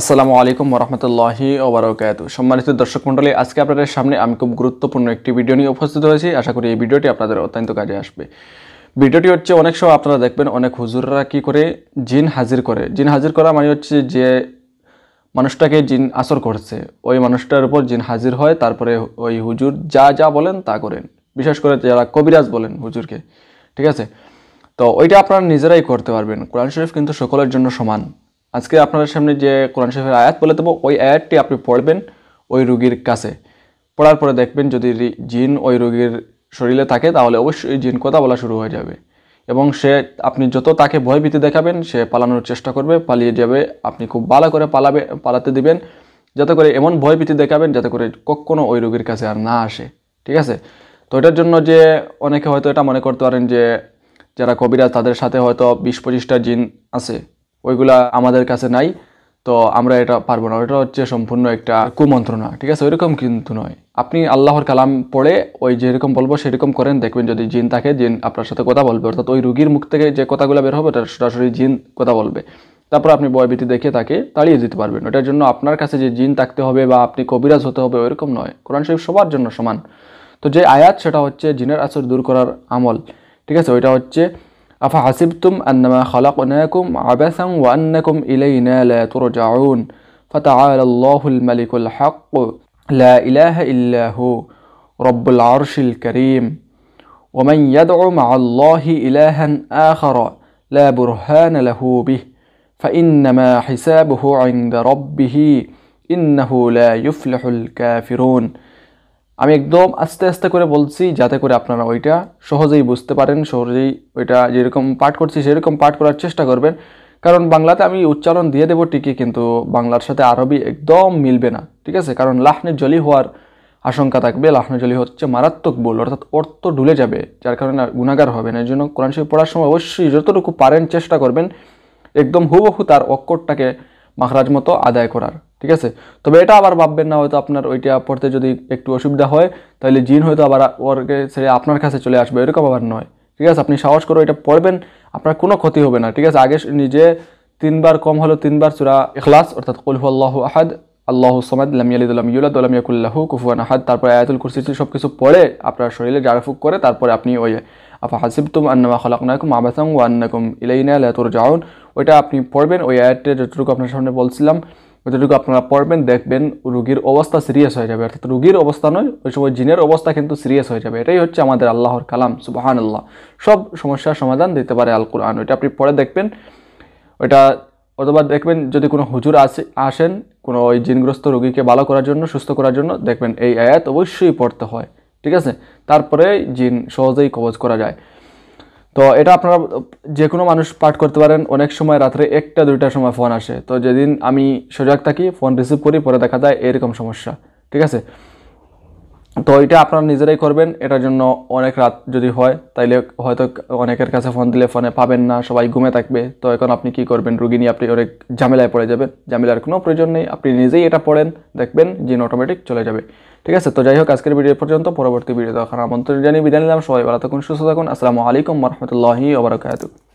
আসসালামু আলাইকুম ওরহমতুল্লাহি ওবরাকাত সম্মানিত দর্শক মন্ডলী আজকে আপনাদের সামনে আমি খুব গুরুত্বপূর্ণ একটি ভিডিও নিয়ে উপস্থিত হয়েছি আশা করি এই ভিডিওটি আপনাদের অত্যন্ত কাজে আসবে ভিডিওটি হচ্ছে অনেক সময় আপনারা দেখবেন অনেক হুজুররা কি করে জিন হাজির করে জিন হাজির করা মানে হচ্ছে যে মানুষটাকে জিন আসর করছে ওই মানুষটার উপর জিন হাজির হয় তারপরে ওই হুজুর যা যা বলেন তা করেন বিশেষ করে যারা কবিরাজ বলেন হুজুরকে ঠিক আছে তো ওইটা আপনারা নিজেরাই করতে পারবেন কোরআন শরীফ কিন্তু সকলের জন্য সমান আজকে আপনাদের সামনে যে কোরআন শরীফের আয়াত বলে দেবো ওই আয়াতটি আপনি পড়বেন ওই রুগীর কাছে পড়ার পরে দেখবেন যদি জিন ওই রুগীর শরীরে থাকে তাহলে অবশ্যই জিন কথা বলা শুরু হয়ে যাবে এবং সে আপনি যত তাকে ভয় ভীতি দেখাবেন সে পালানোর চেষ্টা করবে পালিয়ে যাবে আপনি খুব ভালো করে পালাবে পালাতে দিবেন যাতে করে এমন ভয় ভয়ভীতি দেখাবেন যাতে করে কখনও ওই রুগীর কাছে আর না আসে ঠিক আছে তো এটার জন্য যে অনেকে হয়তো এটা মনে করতে পারেন যে যারা কবিরা তাদের সাথে হয়তো বিশ পঁচিশটা জিন আছে ওইগুলা আমাদের কাছে নাই তো আমরা এটা পারবো না ওটা হচ্ছে সম্পূর্ণ একটা কুমন্ত্রণা ঠিক আছে ওইরকম কিন্তু নয় আপনি আল্লাহর কালাম পড়ে ওই যেরকম বলবো সেরকম করেন দেখবেন যদি জিন থাকে জিন আপনার সাথে কথা বলবে অর্থাৎ ওই রুগীর মুখ থেকে যে কথাগুলো বের হবে ওটা সরাসরি জিন কথা বলবে তারপর আপনি ভয়ভীতি দেখে তাকে তাড়িয়ে দিতে পারবেন ওটার জন্য আপনার কাছে যে জিন থাকতে হবে বা আপনি কবিরাজ হতে হবে ওইরকম নয় কোরআন শরীফ সবার জন্য সমান তো যে আয়াত সেটা হচ্ছে জিনের আসর দূর করার আমল ঠিক আছে ওইটা হচ্ছে أفحسبتم أنما خلقناكم عبثا وأنكم إلينا لا ترجعون فتعالى الله الملك الحق لا إله إلا هو رب العرش الكريم ومن يدع مع الله إلها آخر لا برهان له به فإنما حسابه عند ربه إنه لا يفلح الكافرون আমি একদম আস্তে আস্তে করে বলছি যাতে করে আপনারা ওইটা সহজেই বুঝতে পারেন সহজেই ওইটা যেরকম পাঠ করছি সেরকম পাঠ করার চেষ্টা করবেন কারণ বাংলাতে আমি উচ্চারণ দিয়ে দেবো ঠিকই কিন্তু বাংলার সাথে আরবি একদম মিলবে না ঠিক আছে কারণ লাহনে জলি হওয়ার আশঙ্কা থাকবে লাহনে জলি হচ্ছে মারাত্মক বল অর্থাৎ অর্থ ঢুলে যাবে যার কারণে গুণাগার হবে না এর জন্য কোরআন শরীফ পড়ার সময় অবশ্যই যতটুকু পারেন চেষ্টা করবেন একদম হুবহু তার অক্ষরটাকে মাখরাজ মতো আদায় করার ঠিক আছে তবে এটা আবার ভাববেন না হয়তো আপনার ওইটা পড়তে যদি একটু অসুবিধা হয় তাহলে জিন হয়তো আবার ওরকে ছেড়ে আপনার কাছে চলে আসবে এরকম আবার নয় ঠিক আছে আপনি সাহস করে ওইটা পড়বেন আপনার কোনো ক্ষতি হবে না ঠিক আছে আগে নিজে তিনবার কম হলো তিনবার চূড়া এখলাস অর্থাৎ কলহু আল্লাহ আহাদ আল্লাহ সোমাদ লামিয়ালিদুল্লাম ইউলাদুল্লাম ইয়াকুল্লাহু কুফুয়ান আহাদ তারপরে আয়াতুল কুরসি সব কিছু পড়ে আপনার শরীরে জারফুক করে তারপরে আপনি ওই আফা তুম আন্নামা খলাকনাকুম আবাসাং ওয়ান্নাকুম ইলাইনা তোর জাউন ওইটা আপনি পড়বেন ওই আয়াতটা যতটুকু আপনার সামনে বলছিলাম যতটুকু আপনারা পড়বেন দেখবেন রুগীর অবস্থা সিরিয়াস হয়ে যাবে অর্থাৎ রুগীর অবস্থা নয় ওই সময় জিনের অবস্থা কিন্তু সিরিয়াস হয়ে যাবে এটাই হচ্ছে আমাদের আল্লাহর কালাম সুবাহান আল্লাহ সব সমস্যার সমাধান দিতে পারে আল কুরআন ওইটা আপনি পরে দেখবেন ওইটা অথবা দেখবেন যদি কোনো হুজুর আসে আসেন কোনো ওই জিনগ্রস্ত রুগীকে ভালো করার জন্য সুস্থ করার জন্য দেখবেন এই আয়াত অবশ্যই পড়তে হয় ঠিক আছে তারপরে জিন সহজেই কবজ করা যায় তো এটা আপনারা যে কোনো মানুষ পাঠ করতে পারেন অনেক সময় রাত্রে একটা দুইটার সময় ফোন আসে তো যেদিন আমি সজাগ থাকি ফোন রিসিভ করি পরে দেখা যায় এরকম সমস্যা ঠিক আছে তো এটা আপনারা নিজেরাই করবেন এটার জন্য অনেক রাত যদি হয় তাইলে হয়তো অনেকের কাছে ফোন দিলে ফোনে পাবেন না সবাই ঘুমে থাকবে তো এখন আপনি কি করবেন রুগী নিয়ে আপনি অনেক ঝামেলায় পড়ে যাবেন ঝামেলার কোনো প্রয়োজন নেই আপনি নিজেই এটা পড়েন দেখবেন জিন অটোমেটিক চলে যাবে ঠিক আছে তো যাই হোক আজকের ভিডিও পর্যন্ত পরবর্তী ভিডিও দেখার আমন্ত্রণ জানিয়ে বিদায় নিলাম সবাই ভালো থাকুন সুস্থ থাকুন আসসালামু আলাইকুম রহমতুল্লাহি ওবরাকাতু